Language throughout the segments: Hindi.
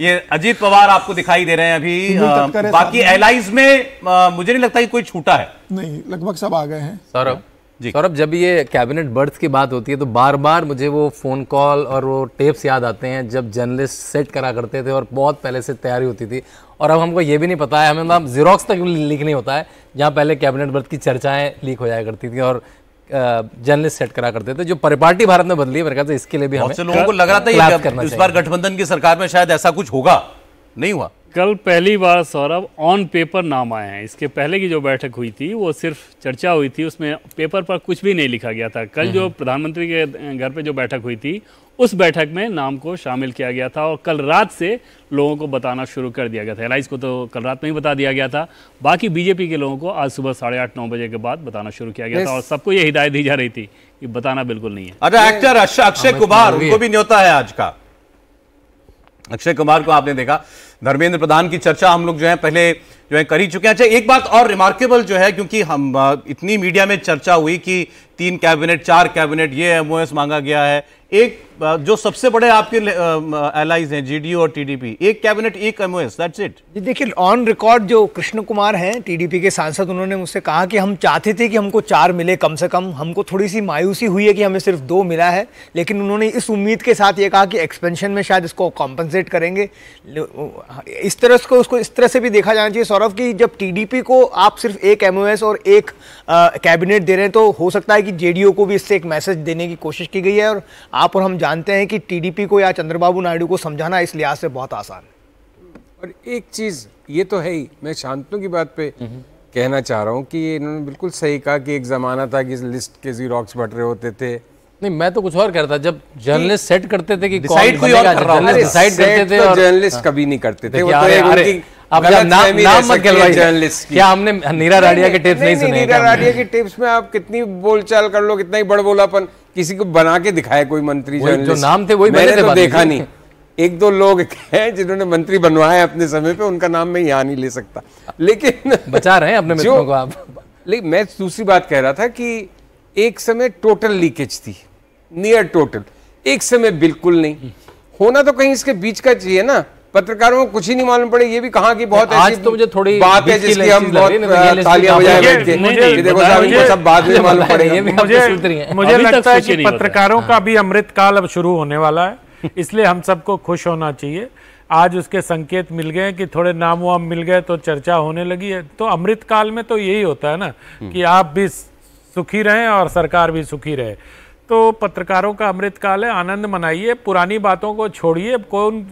ये अजीत पवार आपको दिखाई दे रहे हैं अभी आ, बाकी एलाइज में आ, मुझे नहीं लगता कि कोई छूटा है नहीं लगभग सब आ गए हैं सौरभ जी सौरभ जब ये कैबिनेट बर्थ की बात होती है तो बार बार मुझे वो फ़ोन कॉल और वो टेप्स याद आते हैं जब जर्नलिस्ट सेट करा करते थे और बहुत पहले से तैयारी होती थी और अब हमको ये भी नहीं पता है हमें मतलब जीरोक्स तक लीक नहीं होता है जहाँ पहले कैबिनेट बर्थ की चर्चाएं लीक हो जाया करती थी और जर्नलिस्ट सेट करा करते थे जो परिपाटी भारत में बदली है इसके लिए भी हमें लोगों को लग रहा था इस बार गठबंधन की सरकार में शायद ऐसा कुछ होगा नहीं हुआ कल पहली बार सौरभ ऑन पेपर नाम आए हैं इसके पहले की जो बैठक हुई थी वो सिर्फ चर्चा हुई थी उसमें पेपर पर कुछ भी नहीं लिखा गया था कल हम्म, जो हम्म। प्रधानमंत्री के घर पे जो बैठक हुई थी उस बैठक में नाम को शामिल किया गया था और कल रात से लोगों को बताना शुरू कर दिया गया था एलाइज को तो कल रात में ही बता दिया गया था बाकी बीजेपी के लोगों को आज सुबह साढ़े आठ नौ बजे के बाद बताना शुरू किया गया था और सबको ये हिदायत दी जा रही थी कि बताना बिल्कुल नहीं है अच्छा एक्टर अक्षय कुमार उनको भी न्योता है आज का अक्षय कुमार को आपने देखा धर्मेंद्र प्रधान की चर्चा हम लोग जो है पहले जो है कर ही चुके हैं अच्छा एक बात और रिमार्केबल जो है क्योंकि हम इतनी मीडिया में चर्चा हुई कि तीन कैबिनेट चार कैबिनेट ये एमओएस मांगा गया है एक जो सबसे बड़े आपके एलाइज हैं जीडीयू और टीडीपी एक कैबिनेट एक एमओएस दैट्स इट देखिए ऑन रिकॉर्ड जो कृष्ण कुमार हैं टीडीपी के सांसद उन्होंने मुझसे कहा कि हम चाहते थे कि हमको चार मिले कम से कम हमको थोड़ी सी मायूसी हुई है कि हमें सिर्फ दो मिला है लेकिन उन्होंने इस उम्मीद के साथ ये कहा कि एक्सपेंशन में शायद इसको कॉम्पनसेट करेंगे इस तरह से उसको इस तरह से भी देखा जाना चाहिए सौरभ की जब टी को आप सिर्फ एक एम और एक कैबिनेट दे रहे हैं तो हो सकता है कि जे को भी इससे एक मैसेज देने की कोशिश की गई है और आप आप और हम जानते हैं कि टीडीपी को या चंद्रबाबू नायडू को समझाना इस लिहाज से बहुत आसान है और एक चीज़ ये तो है ही मैं शांतनु की बात पे हम्म। कहना चाह रहा हूँ कि इन्होंने बिल्कुल सही कहा कि एक ज़माना था कि लिस्ट के जीरोक्स बट रहे होते थे नहीं मैं तो कुछ और करता जब जर्नलिस्ट सेट करते थे कि डिसाइड कोई और कर रहा हूं डिसाइड करते थे तो और जर्नलिस्ट हाँ। कभी नहीं करते थे वो तो एक उनकी अब नाम नाम मत खिलवाइए जर्नलिस्ट क्या हमने नीरा राडिया के टिप्स नहीं सुने नीरा राडिया के टिप्स में आप कितनी बोलचाल कर लो कितना ही बड़बोलापन किसी को बना के दिखाया कोई मंत्री जो नाम थे वही मैंने तो देखा नहीं एक दो लोग हैं जिन्होंने मंत्री बनवाया अपने समय पे उनका नाम मैं यहाँ नहीं ले सकता लेकिन बचा रहे हैं अपने मित्रों को आप लेकिन मैं दूसरी बात कह रहा था कि एक समय टोटल लीकेज थी नियर टोटल एक समय बिल्कुल नहीं होना तो कहीं इसके बीच का चाहिए ना पत्रकारों को कुछ ही नहीं मालूम पड़े ये भी कहा कि बहुत आज तो मुझे थोड़ी बात है जिसकी हम बहुत तालियां बजाए बैठ के देखो साहब इनको सब बात में मालूम पड़े पड़ेगा मुझे मुझे लगता है कि पत्रकारों हाँ। का भी अमृत काल अब शुरू होने वाला है इसलिए हम सबको खुश होना चाहिए आज उसके संकेत मिल गए कि थोड़े नाम वाम मिल गए तो चर्चा होने लगी है तो अमृतकाल में तो यही होता है ना कि आप भी सुखी रहें और सरकार भी सुखी रहे तो पत्रकारों का अमृतकाल है आनंद मनाइए पुरानी बातों को छोड़िए कौन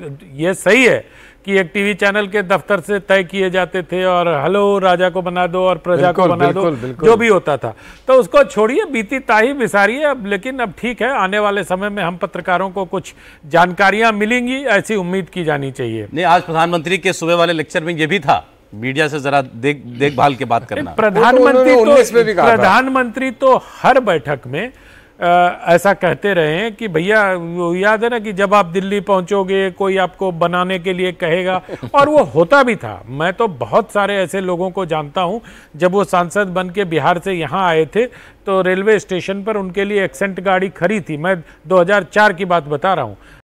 ये सही है कि एक टीवी चैनल के दफ्तर से तय किए जाते थे और हेलो राजा को बना दो और प्रजा को बना दो जो भी होता था तो उसको छोड़िए बीती ताही बिसारिए अब लेकिन अब ठीक है आने वाले समय में हम पत्रकारों को कुछ जानकारियां मिलेंगी ऐसी उम्मीद की जानी चाहिए नहीं आज प्रधानमंत्री के सुबह वाले लेक्चर में ये भी था मीडिया से जरा देख देखभाल के बात करना प्रधानमंत्री तो, तो प्रधानमंत्री तो हर बैठक में ऐसा कहते रहे कि भैया याद है ना कि जब आप दिल्ली पहुंचोगे कोई आपको बनाने के लिए कहेगा और वो होता भी था मैं तो बहुत सारे ऐसे लोगों को जानता हूं जब वो सांसद बन के बिहार से यहाँ आए थे तो रेलवे स्टेशन पर उनके लिए एक्सेंट गाड़ी खड़ी थी मैं 2004 की बात बता रहा हूँ